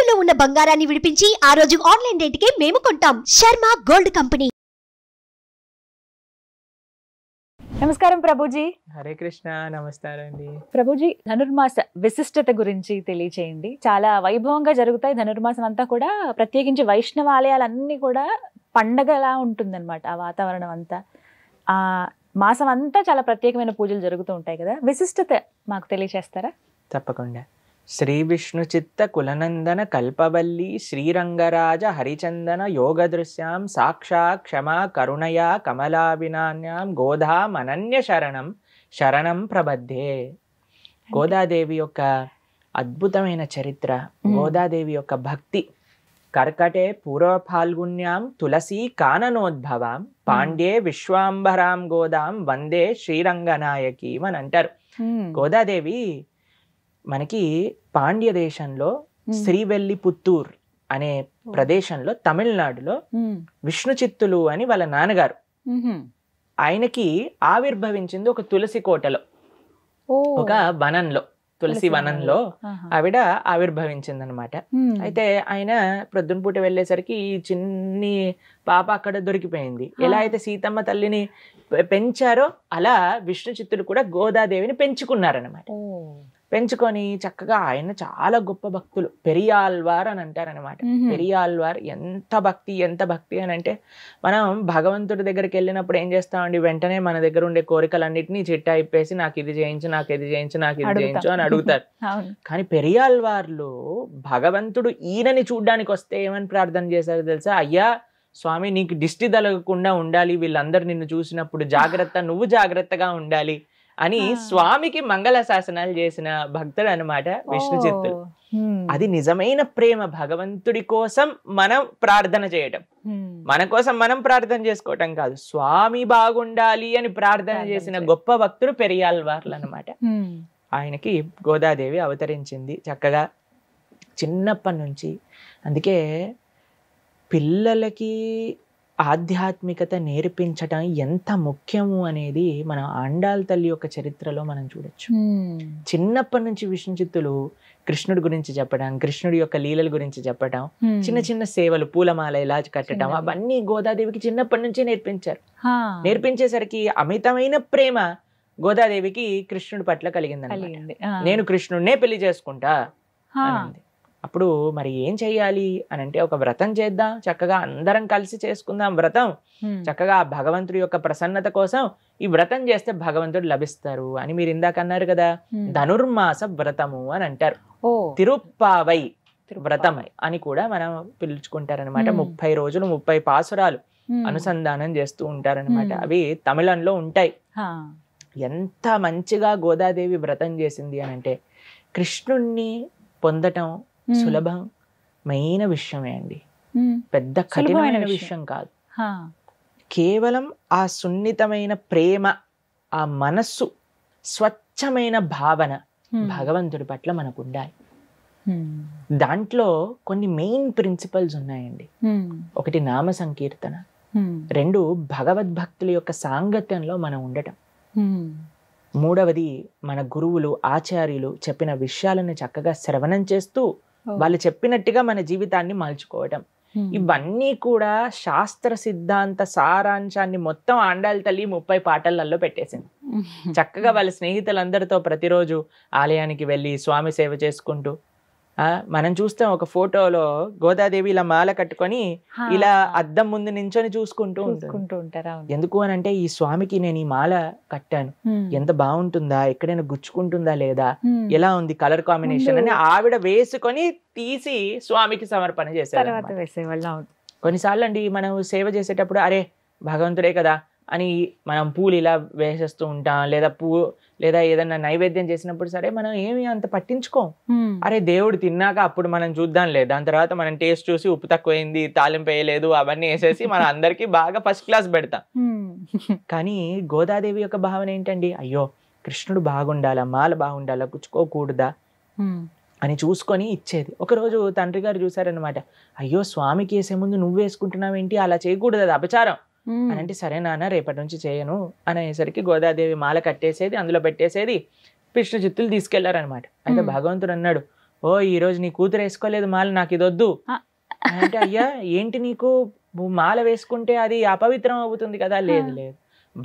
తాకట్టులో ఉన్న బంగారాన్ని విడిపించి ఆ రోజు ఆన్లైన్ రేటుకే మేము కొంటాం శర్మ గోల్డ్ కంపెనీ నమస్కారం ప్రభుజీ హరే కృష్ణ నమస్కారం అండి ప్రభుజీ ధనుర్మాస విశిష్టత గురించి తెలియచేయండి చాలా వైభవంగా జరుగుతాయి ధనుర్మాసం అంతా కూడా ప్రత్యేకించి వైష్ణవ ఆలయాలన్నీ కూడా పండగలా ఉంటుందన్నమాట ఆ వాతావరణం అంతా ఆ మాసం అంతా చాలా ప్రత్యేకమైన పూజలు జరుగుతూ ఉంటాయి కదా విశిష్టత మాకు తెలియచేస్తారా తప్పకుండా శ్రీ విష్ణు చిత్త కులనందన కల్పవల్లి శ్రీరంగరాజ హరిచందన యోగ దృశ్యాం సాక్షా క్షమా కరుణయా కమలాభినాన్యాం గోధాం అనన్య శరణం శరణం ప్రబద్ధే గోదాదేవి యొక్క అద్భుతమైన చరిత్ర గోదాదేవి యొక్క భక్తి కర్కటే పూర్వ ఫాల్గుణ్యాం తులసీ కాననోద్భవాం పాండ్యే విశ్వాంబరాం గోదాం వందే శ్రీరంగనాయకీం అని అంటారు గోదాదేవి మనకి పాండ్య దేశంలో శ్రీవెల్లి పుత్తూర్ అనే ప్రదేశంలో తమిళనాడులో విష్ణు చిత్తులు అని వాళ్ళ నాన్నగారు ఆయనకి ఆవిర్భవించింది ఒక తులసి కోటలో ఒక వనంలో తులసి వనంలో ఆవిడ ఆవిర్భవించింది అనమాట అయితే ఆయన పూట వెళ్ళేసరికి ఈ చిన్ని పాప అక్కడ దొరికిపోయింది ఎలా అయితే సీతమ్మ తల్లిని పెంచారో అలా విష్ణు చిత్తులు కూడా గోదాదేవిని పెంచుకున్నారనమాట పెంచుకొని చక్కగా ఆయన చాలా గొప్ప భక్తులు పెరియాల్వార్ అని అంటారనమాట పెరియాల్వార్ ఎంత భక్తి ఎంత భక్తి అని అంటే మనం భగవంతుడి దగ్గరికి వెళ్ళినప్పుడు ఏం చేస్తామండి వెంటనే మన దగ్గర ఉండే కోరికలన్నింటినీ చెట్టు ఇప్పేసి నాకు ఇది చేయించు నాకు ఇది చేయించు నాకు ఇది చేయించు అని అడుగుతారు కానీ పెరియాల్వార్లో భగవంతుడు ఈయనని చూడ్డానికి వస్తే ఏమని ప్రార్థన చేశారు తెలుసా అయ్యా స్వామి నీకు దిష్టి తలగకుండా ఉండాలి వీళ్ళందరూ నిన్ను చూసినప్పుడు జాగ్రత్త నువ్వు జాగ్రత్తగా ఉండాలి అని స్వామికి మంగళ శాసనాలు చేసిన భక్తుడు అనమాట విష్ణు అది నిజమైన ప్రేమ భగవంతుడి కోసం మనం ప్రార్థన చేయటం మన కోసం మనం ప్రార్థన చేసుకోవటం కాదు స్వామి బాగుండాలి అని ప్రార్థన చేసిన గొప్ప భక్తుడు పెరియాల్ వార్లు అనమాట ఆయనకి గోదాదేవి అవతరించింది చక్కగా చిన్నప్పటి నుంచి అందుకే పిల్లలకి ఆధ్యాత్మికత నేర్పించటం ఎంత ముఖ్యము అనేది మన ఆండాల తల్లి యొక్క చరిత్రలో మనం చూడొచ్చు చిన్నప్పటి నుంచి విష్ణుచిత్తులు కృష్ణుడి గురించి చెప్పడం కృష్ణుడి యొక్క లీలల గురించి చెప్పడం చిన్న చిన్న సేవలు పూలమాల ఇలా కట్టడం అవన్నీ గోదాదేవికి చిన్నప్పటి నుంచే నేర్పించారు నేర్పించేసరికి అమితమైన ప్రేమ గోదాదేవికి కృష్ణుడి పట్ల కలిగిందని నేను కృష్ణుడినే పెళ్లి చేసుకుంటా అప్పుడు మరి ఏం చేయాలి అని అంటే ఒక వ్రతం చేద్దాం చక్కగా అందరం కలిసి చేసుకుందాం వ్రతం చక్కగా భగవంతుడి యొక్క ప్రసన్నత కోసం ఈ వ్రతం చేస్తే భగవంతుడు లభిస్తారు అని మీరు ఇందాక అన్నారు కదా ధనుర్మాస వ్రతము అని అంటారు తిరుప్పావై వ్రతం అని కూడా మనం పిలుచుకుంటారనమాట ముప్పై రోజులు ముప్పై పాసురాలు అనుసంధానం చేస్తూ ఉంటారనమాట అవి తమిళంలో ఉంటాయి ఎంత మంచిగా గోదాదేవి వ్రతం చేసింది అని అంటే కృష్ణుణ్ణి పొందటం సులభమైన విషయమే అండి పెద్ద కఠినమైన విషయం కాదు కేవలం ఆ సున్నితమైన ప్రేమ ఆ మనస్సు స్వచ్ఛమైన భావన భగవంతుడి పట్ల మనకు ఉండాలి దాంట్లో కొన్ని మెయిన్ ప్రిన్సిపల్స్ ఉన్నాయండి ఒకటి నామ సంకీర్తన రెండు భగవద్భక్తుల యొక్క సాంగత్యంలో మనం ఉండటం మూడవది మన గురువులు ఆచార్యులు చెప్పిన విషయాలను చక్కగా శ్రవణం చేస్తూ వాళ్ళు చెప్పినట్టుగా మన జీవితాన్ని మలుచుకోవడం ఇవన్నీ కూడా శాస్త్ర సిద్ధాంత సారాంశాన్ని మొత్తం ఆండాలి తల్లి ముప్పై పాటలలో పెట్టేసింది చక్కగా వాళ్ళ స్నేహితులందరితో ప్రతిరోజు ఆలయానికి వెళ్ళి స్వామి సేవ చేసుకుంటూ మనం చూస్తాం ఒక ఫోటోలో గోదాదేవి ఇలా మాల కట్టుకొని ఇలా అద్దం ముందు నించొని చూసుకుంటూ ఉంటుంటూ ఉంటారా ఎందుకు అని అంటే ఈ స్వామికి నేను ఈ మాల కట్టాను ఎంత బాగుంటుందా ఎక్కడైనా గుచ్చుకుంటుందా లేదా ఎలా ఉంది కలర్ కాంబినేషన్ అని ఆవిడ వేసుకొని తీసి స్వామికి సమర్పణ చేశారు కొన్నిసార్లు అండి మనం సేవ చేసేటప్పుడు అరే భగవంతుడే కదా అని మనం పూలు ఇలా వేసేస్తూ ఉంటాం లేదా పూ లేదా ఏదన్నా నైవేద్యం చేసినప్పుడు సరే మనం ఏమి అంత పట్టించుకోం అరే దేవుడు తిన్నాక అప్పుడు మనం చూద్దాం లేదు దాని తర్వాత మనం టేస్ట్ చూసి ఉప్పు తక్కువైంది తాలింపు వేయలేదు అవన్నీ వేసేసి మనం అందరికి బాగా ఫస్ట్ క్లాస్ పెడతాం కానీ గోదాదేవి యొక్క భావన ఏంటండి అయ్యో కృష్ణుడు బాగుండాలా మాల బాగుండాలా కూర్చుకోకూడదా అని చూసుకొని ఇచ్చేది ఒకరోజు తండ్రి గారు చూసారనమాట అయ్యో స్వామికి వేసే ముందు నువ్వు ఏంటి అలా చేయకూడదు అది అపచారం అని అంటే సరే నాన్న రేపటి నుంచి చేయను అనేసరికి గోదాదేవి మాల కట్టేసేది అందులో పెట్టేసేది కృష్ణ చిత్తులు తీసుకెళ్లారనమాట అయితే భగవంతుడు అన్నాడు ఓ ఈ రోజు నీ కూతురు వేసుకోలేదు మాల నాకు ఇది వద్దు అంటే అయ్యా ఏంటి నీకు మాల వేసుకుంటే అది అపవిత్రం అవుతుంది కదా లేదు లేదు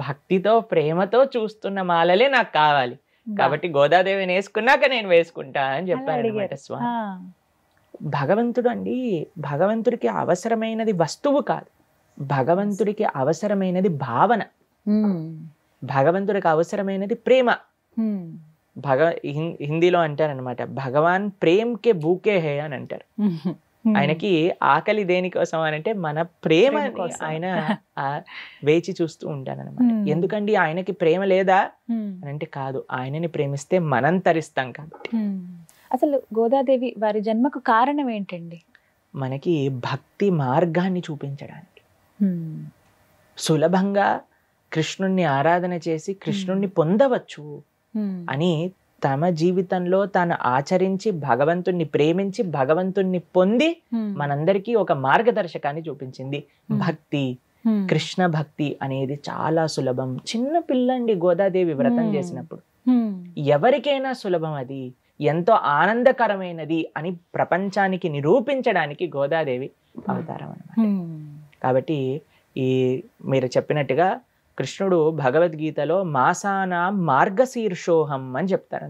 భక్తితో ప్రేమతో చూస్తున్న మాలలే నాకు కావాలి కాబట్టి గోదాదేవిని వేసుకున్నాక నేను వేసుకుంటా అని చెప్పాడు స్వామి భగవంతుడు అండి భగవంతుడికి అవసరమైనది వస్తువు కాదు భగవంతుడికి అవసరమైనది భావన hmm. భగవంతుడికి అవసరమైనది ప్రేమ hmm. భగ హిందీలో అంటారనమాట భగవాన్ కే బూకే హే అని అంటారు hmm. ఆయనకి ఆకలి దేనికోసం అని అంటే మన ప్రేమ ఆయన వేచి చూస్తూ అనమాట ఎందుకండి ఆయనకి ప్రేమ లేదా అని అంటే కాదు ఆయనని ప్రేమిస్తే మనం తరిస్తాం కాబట్టి అసలు గోదాదేవి వారి జన్మకు కారణం ఏంటండి మనకి భక్తి మార్గాన్ని చూపించడానికి సులభంగా కృష్ణుణ్ణి ఆరాధన చేసి కృష్ణుణ్ణి పొందవచ్చు అని తమ జీవితంలో తాను ఆచరించి భగవంతుణ్ణి ప్రేమించి భగవంతుణ్ణి పొంది మనందరికీ ఒక మార్గదర్శకాన్ని చూపించింది భక్తి కృష్ణ భక్తి అనేది చాలా సులభం చిన్న పిల్లండి గోదాదేవి వ్రతం చేసినప్పుడు ఎవరికైనా సులభం అది ఎంతో ఆనందకరమైనది అని ప్రపంచానికి నిరూపించడానికి గోదాదేవి అవతారం అనమాట కాబట్టి ఈ మీరు చెప్పినట్టుగా కృష్ణుడు భగవద్గీతలో మాసాన మార్గశీర్షోహం అని చెప్తారు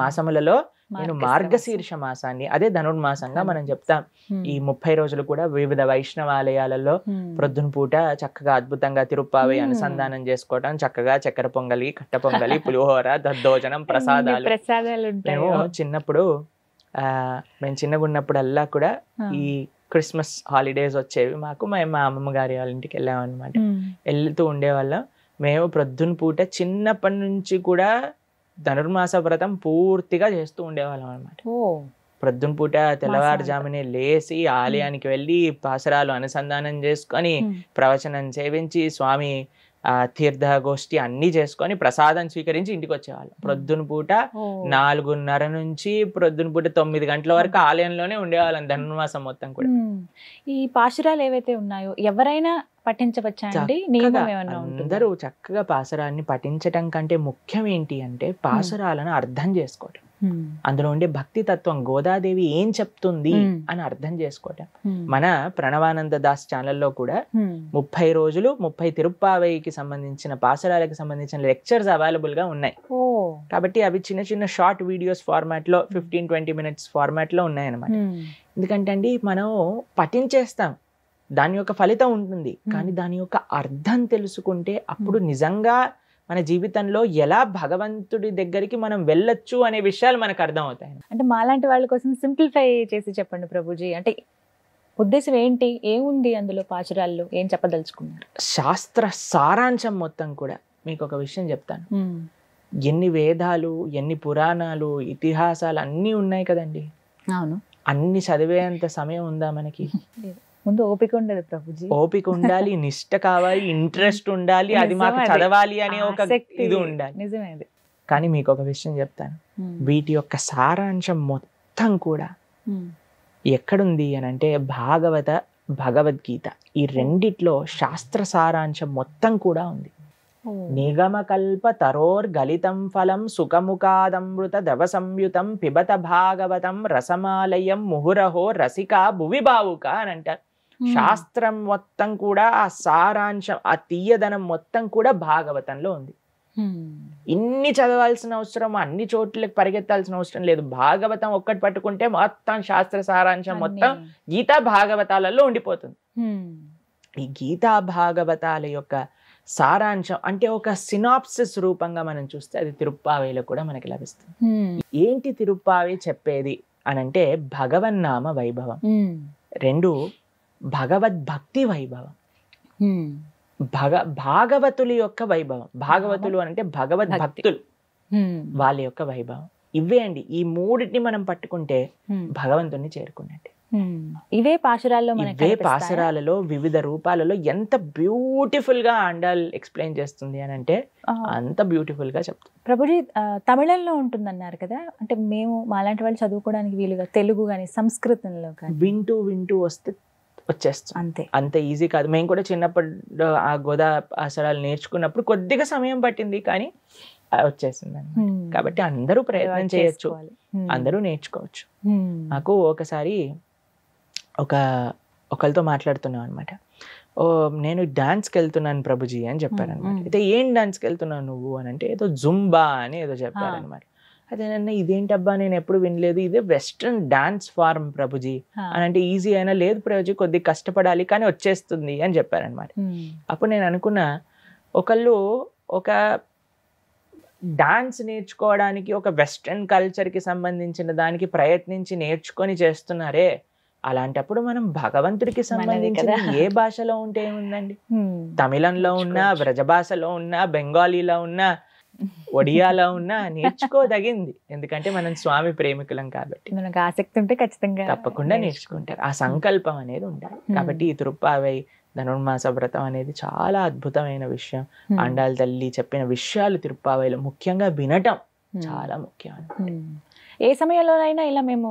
మాసములలో నేను మార్గశీర్ష మాసాన్ని అదే ధనుర్మాసంగా మనం చెప్తాం ఈ ముప్పై రోజులు కూడా వివిధ వైష్ణవాలయాలలో ప్రొద్దున పూట చక్కగా అద్భుతంగా తిరుప్పావి అనుసంధానం చేసుకోవడం చక్కగా చక్కెర పొంగలి కట్ట పొంగలి పులిహోర దద్దోజనం ప్రసాదాలు ప్రసాదాలు చిన్నప్పుడు ఆ మేము చిన్నగా ఉన్నప్పుడల్లా కూడా ఈ క్రిస్మస్ హాలిడేస్ వచ్చేవి మాకు మేము మా అమ్మమ్మ గారి వాళ్ళ ఇంటికి వెళ్ళామన్నమాట వెళ్తూ ఉండేవాళ్ళం మేము ప్రొద్దున పూట చిన్నప్పటి నుంచి కూడా ధనుర్మాస వ్రతం పూర్తిగా చేస్తూ ఉండేవాళ్ళం అనమాట ప్రొద్దున పూట తెల్లవారుజామునే లేచి ఆలయానికి వెళ్ళి పాసరాలు అనుసంధానం చేసుకొని ప్రవచనం సేవించి స్వామి తీర్థ గోష్ఠి అన్ని చేసుకొని ప్రసాదం స్వీకరించి ఇంటికి వచ్చేవాళ్ళం ప్రొద్దున పూట నాలుగున్నర నుంచి ప్రొద్దున పూట తొమ్మిది గంటల వరకు ఆలయంలోనే ఉండేవాళ్ళం ధనుర్మాసం మొత్తం కూడా ఈ పాశురాలు ఏవైతే ఉన్నాయో ఎవరైనా పఠించవచ్చు అందరూ చక్కగా పాసరాన్ని పఠించటం కంటే ముఖ్యం ఏంటి అంటే పాసరాలను అర్థం చేసుకోవటం అందులో ఉండే భక్తి తత్వం గోదాదేవి ఏం చెప్తుంది అని అర్థం చేసుకోవటం మన ప్రణవానంద దాస్ ఛానల్లో కూడా ముప్పై రోజులు ముప్పై తిరుప్పావయ్యకి సంబంధించిన పాసరాలకు సంబంధించిన లెక్చర్స్ అవైలబుల్ గా ఉన్నాయి కాబట్టి అవి చిన్న చిన్న షార్ట్ వీడియోస్ ఫార్మాట్ లో ఫిఫ్టీన్ ట్వంటీ మినిట్స్ ఫార్మాట్ లో ఉన్నాయన్నమాట ఎందుకంటే అండి మనం పఠించేస్తాం దాని యొక్క ఫలితం ఉంటుంది కానీ దాని యొక్క అర్థం తెలుసుకుంటే అప్పుడు నిజంగా మన జీవితంలో ఎలా భగవంతుడి దగ్గరికి మనం వెళ్ళొచ్చు అనే విషయాలు మనకు అర్థం అవుతాయి అంటే మాలాంటి వాళ్ళ కోసం సింప్లిఫై చేసి చెప్పండి ప్రభుజీ అంటే ఉద్దేశం ఏంటి ఏముంది అందులో పాచురాల్లో ఏం చెప్పదలుచుకున్నారు శాస్త్ర సారాంశం మొత్తం కూడా మీకు ఒక విషయం చెప్తాను ఎన్ని వేదాలు ఎన్ని పురాణాలు ఇతిహాసాలు అన్నీ ఉన్నాయి కదండి అవును అన్ని చదివేంత సమయం ఉందా మనకి ముందు ఓపిక ఉండాలి ప్రభుజీ ఓపిక ఉండాలి నిష్ట కావాలి ఇంట్రెస్ట్ ఉండాలి అది మాకు చదవాలి అనే ఒక ఇది ఉండాలి నిజమేది కానీ మీకు ఒక విషయం చెప్తాను వీటి యొక్క సారాంశం మొత్తం కూడా ఎక్కడుంది అని అంటే భాగవత భగవద్గీత ఈ రెండిట్లో శాస్త్ర సారాంశం మొత్తం కూడా ఉంది నిగమకల్ప తరోర్ గలితం ఫలం సుఖముఖాదమృత దవ సంయుతం పిబత భాగవతం రసమాలయం ముహురహో రసిక భువి బావుక అని అంటారు శాస్త్రం మొత్తం కూడా ఆ సారాంశం ఆ తీయదనం మొత్తం కూడా భాగవతంలో ఉంది ఇన్ని చదవాల్సిన అవసరం అన్ని చోట్లకి పరిగెత్తాల్సిన అవసరం లేదు భాగవతం ఒక్కటి పట్టుకుంటే మొత్తం శాస్త్ర సారాంశం మొత్తం గీతా భాగవతాలలో ఉండిపోతుంది ఈ గీతా భాగవతాల యొక్క సారాంశం అంటే ఒక సినాప్సిస్ రూపంగా మనం చూస్తే అది తిరుప్పావేలో కూడా మనకి లభిస్తుంది ఏంటి తిరుప్పావే చెప్పేది అనంటే భగవన్నామ వైభవం రెండు భగవద్భక్తి వైభవం భగ భాగవతులు యొక్క వైభవం భాగవతులు అంటే భగవద్భక్తులు వాళ్ళ యొక్క వైభవం ఇవే అండి ఈ మూడిటిని మనం పట్టుకుంటే భగవంతుని చేరుకున్నట్టు ఇవే పాసురాల్లో ఇవే పాసురాలలో వివిధ రూపాలలో ఎంత బ్యూటిఫుల్ గా అండాల్ ఎక్స్ప్లెయిన్ చేస్తుంది అని అంటే అంత బ్యూటిఫుల్ గా చెప్తుంది ప్రభుజీ తమిళంలో ఉంటుందన్నారు కదా అంటే మేము మాలాంటి వాళ్ళు చదువుకోవడానికి వీలుగా తెలుగు కానీ సంస్కృతంలో కానీ వింటూ వింటూ వస్తే వచ్చేస్తాం అంతే అంత ఈజీ కాదు మేము కూడా చిన్నప్పుడు ఆ గోదా ఆసరాలు నేర్చుకున్నప్పుడు కొద్దిగా సమయం పట్టింది కానీ వచ్చేసింది కాబట్టి అందరూ ప్రయత్నం చేయొచ్చు అందరూ నేర్చుకోవచ్చు నాకు ఒకసారి ఒక ఒకరితో మాట్లాడుతున్నాం అనమాట ఓ నేను డాన్స్కి వెళ్తున్నాను ప్రభుజీ అని చెప్పారనమాట అయితే ఏం డాన్స్కి వెళ్తున్నావు నువ్వు అని అంటే ఏదో జుంబా అని ఏదో చెప్పారనమాట అదేనన్నా ఇదేంటబ్బా నేను ఎప్పుడు వినలేదు ఇదే వెస్ట్రన్ డాన్స్ ఫార్మ్ ప్రభుజీ అని అంటే ఈజీ అయినా లేదు ప్రభుజీ కొద్దిగా కష్టపడాలి కానీ వచ్చేస్తుంది అని చెప్పారనమాట అప్పుడు నేను అనుకున్నా ఒకళ్ళు ఒక డాన్స్ నేర్చుకోవడానికి ఒక వెస్ట్రన్ కల్చర్కి సంబంధించిన దానికి ప్రయత్నించి నేర్చుకొని చేస్తున్నారే అలాంటప్పుడు మనం భగవంతుడికి సంబంధించిన ఏ భాషలో ఉంటే ఏముందండి తమిళంలో ఉన్నా బ్రజ భాషలో ఉన్నా బెంగాలీలో ఉన్నా ఒడియాలో ఉన్నా నేర్చుకోదగింది ఎందుకంటే మనం స్వామి ప్రేమికులం కాబట్టి మనకు ఆసక్తి ఉంటే ఖచ్చితంగా తప్పకుండా నేర్చుకుంటారు ఆ సంకల్పం అనేది ఉండాలి కాబట్టి ఈ తృప్పావై ధనుర్మాస వ్రతం అనేది చాలా అద్భుతమైన విషయం అండాల తల్లి చెప్పిన విషయాలు తిరుప్పావైలో ముఖ్యంగా వినటం చాలా ముఖ్యం ఏ సమయంలోనైనా ఇలా మేము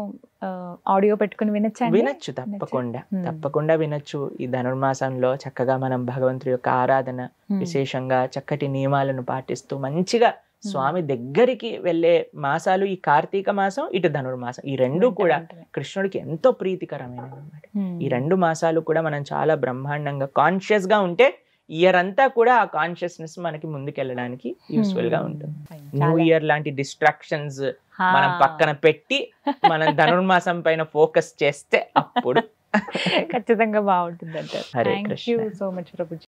ఆడియో పెట్టుకుని వినొచ్చు వినొచ్చు తప్పకుండా తప్పకుండా వినొచ్చు ఈ ధనుర్మాసంలో చక్కగా మనం భగవంతుడి యొక్క ఆరాధన విశేషంగా చక్కటి నియమాలను పాటిస్తూ మంచిగా స్వామి దగ్గరికి వెళ్ళే మాసాలు ఈ కార్తీక మాసం ఇటు ధనుర్మాసం ఈ రెండు కూడా కృష్ణుడికి ఎంతో ప్రీతికరమైనవి అనమాట ఈ రెండు మాసాలు కూడా మనం చాలా బ్రహ్మాండంగా కాన్షియస్గా ఉంటే ఇయర్ అంతా కూడా ఆ కాన్షియస్నెస్ మనకి ముందుకెళ్ళడానికి యూస్ఫుల్ hmm. గా ఉంటుంది న్యూ ఇయర్ లాంటి డిస్ట్రాక్షన్స్ మనం పక్కన పెట్టి మనం ధనుర్మాసం పైన ఫోకస్ చేస్తే అప్పుడు ఖచ్చితంగా బాగుంటుంది అంటే సో మచ్